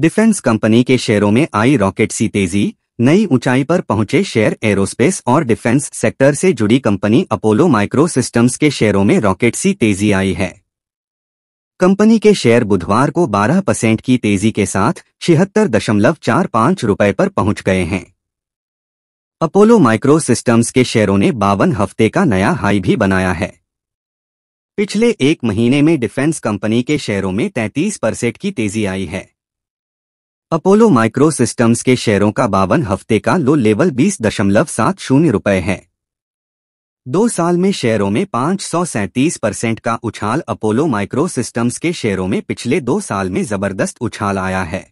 defence company के शेयरों में आई रॉकेट सी तेजी नई ऊंचाई पर पहुंचे शेयर एरोस्पेस और डिफेंस सेक्टर से जुड़ी कंपनी अपोलो माइक्रो सिस्टम्स के शेयरों में रॉकेट सी तेजी आई है कंपनी के शेयर बुधवार को 12 परसेंट की तेजी के साथ छिहत्तर दशमलव चार पाँच रुपये पर पहुंच गए हैं अपोलो माइक्रो सिस्टम्स के शेयरों ने बावन हफ्ते का नया हाई भी बनाया है पिछले एक महीने में डिफेंस कंपनी के शेयरों में 33 परसेंट की तेजी आई है अपोलो माइक्रो सिस्टम्स के शेयरों का बावन हफ्ते का लो लेवल बीस दशमलव सात शून्य रुपये है दो साल में शेयरों में पाँच सौ सैंतीस परसेंट का उछाल अपोलो माइक्रो सिस्टम्स के शेयरों में पिछले दो साल में जबरदस्त उछाल आया है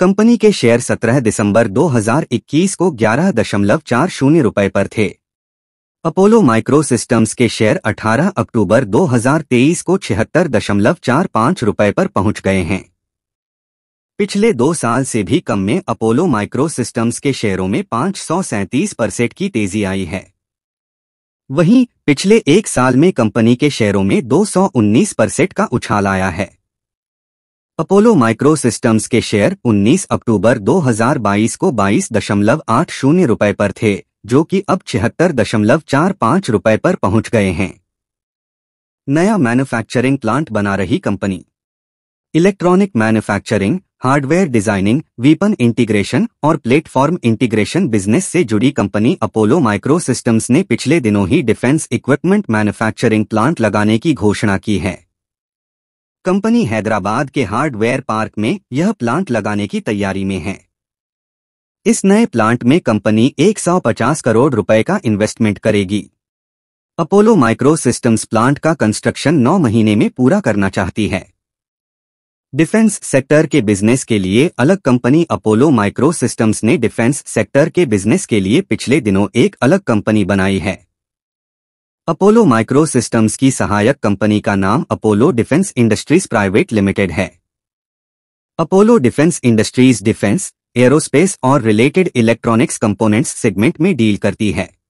कंपनी के शेयर 17 दिसंबर 2021 को ग्यारह दशमलव चार शून्य रुपये पर थे अपोलो माइक्रो सिस्टम्स के शेयर 18 अक्टूबर 2023 को छिहत्तर दशमलव चार पाँच रुपये पर पहुंच गए हैं पिछले दो साल से भी कम में अपोलो माइक्रो सिस्टम्स के शेयरों में पांच परसेंट की तेजी आई है वहीं पिछले एक साल में कंपनी के शेयरों में 219 परसेंट का उछाल आया है अपोलो माइक्रो सिस्टम्स के शेयर 19 अक्टूबर 2022 को 22.80 रुपए पर थे जो कि अब छिहत्तर दशमलव चार पर पहुंच गए हैं नया मैन्युफैक्चरिंग प्लांट बना रही company electronic manufacturing hardware designing weapon integration और प्लेटफॉर्म इंटीग्रेशन बिजनेस से जुड़ी कंपनी अपोलो माइक्रो सिस्टम्स ने पिछले दिनों ही डिफेंस इक्विपमेंट मैन्युफैक्चरिंग प्लांट लगाने की घोषणा की है कंपनी हैदराबाद के हार्डवेयर पार्क में यह प्लांट लगाने की तैयारी में है इस नए प्लांट में कंपनी 150 करोड़ रुपए का इन्वेस्टमेंट करेगी अपोलो माइक्रो सिस्टम्स प्लांट का कंस्ट्रक्शन 9 महीने में पूरा करना चाहती है डिफेंस सेक्टर के बिजनेस के लिए अलग कंपनी अपोलो माइक्रो सिस्टम्स ने डिफेंस सेक्टर के बिजनेस के लिए पिछले दिनों एक अलग कंपनी बनाई है अपोलो माइक्रो सिस्टम्स की सहायक कंपनी का नाम Apollo Defence Industries Private Limited है Apollo Defence Industries defence aerospace और रिलेटेड इलेक्ट्रॉनिक्स कंपोनेंट्स सेगमेंट में डील करती है